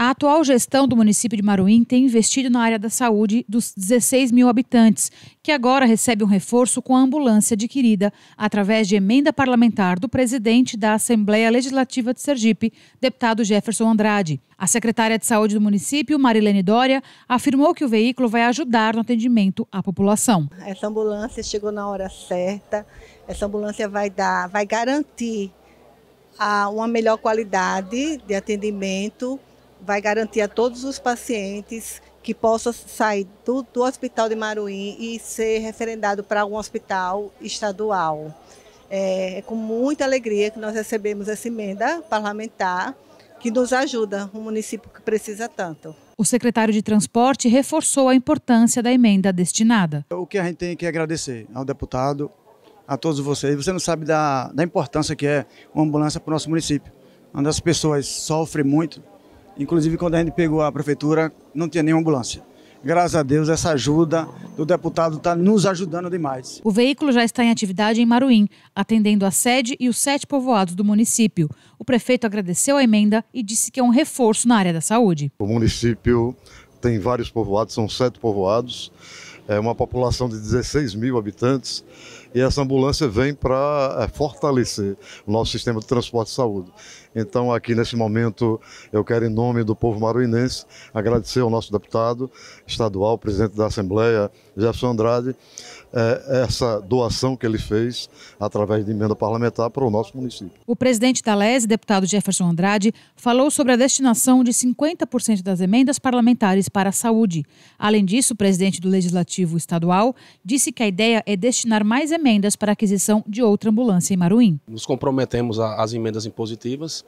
A atual gestão do município de Maruim tem investido na área da saúde dos 16 mil habitantes, que agora recebe um reforço com a ambulância adquirida através de emenda parlamentar do presidente da Assembleia Legislativa de Sergipe, deputado Jefferson Andrade. A secretária de saúde do município, Marilene Dória, afirmou que o veículo vai ajudar no atendimento à população. Essa ambulância chegou na hora certa, essa ambulância vai dar, vai garantir a, uma melhor qualidade de atendimento vai garantir a todos os pacientes que possam sair do, do hospital de Maruim e ser referendado para algum hospital estadual. É, é com muita alegria que nós recebemos essa emenda parlamentar que nos ajuda, o um município que precisa tanto. O secretário de Transporte reforçou a importância da emenda destinada. O que a gente tem que agradecer ao deputado, a todos vocês. Você não sabe da, da importância que é uma ambulância para o nosso município, onde as pessoas sofrem muito Inclusive, quando a gente pegou a prefeitura, não tinha nenhuma ambulância. Graças a Deus, essa ajuda do deputado está nos ajudando demais. O veículo já está em atividade em Maruim, atendendo a sede e os sete povoados do município. O prefeito agradeceu a emenda e disse que é um reforço na área da saúde. O município tem vários povoados, são sete povoados é uma população de 16 mil habitantes, e essa ambulância vem para é, fortalecer o nosso sistema de transporte de saúde. Então, aqui nesse momento, eu quero, em nome do povo maruinense, agradecer ao nosso deputado estadual, presidente da Assembleia, Jefferson Andrade, é, essa doação que ele fez através de emenda parlamentar para o nosso município. O presidente da deputado Jefferson Andrade, falou sobre a destinação de 50% das emendas parlamentares para a saúde. Além disso, o presidente do Legislativo, Estadual, disse que a ideia é destinar mais emendas para a aquisição de outra ambulância em Maruim. Nos comprometemos às emendas impositivas,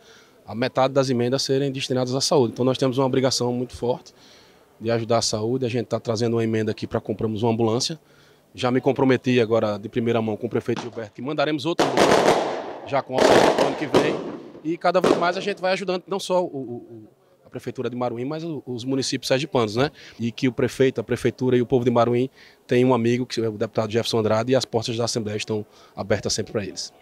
a metade das emendas serem destinadas à saúde. Então nós temos uma obrigação muito forte de ajudar a saúde. A gente está trazendo uma emenda aqui para comprarmos uma ambulância. Já me comprometi agora de primeira mão com o prefeito Gilberto que mandaremos outra ambulância já com o ano que vem. E cada vez mais a gente vai ajudando não só o, o prefeitura de Maruim, mas os municípios sergipanos, né? E que o prefeito, a prefeitura e o povo de Maruim tem um amigo, que é o deputado Jefferson Andrade, e as portas da Assembleia estão abertas sempre para eles.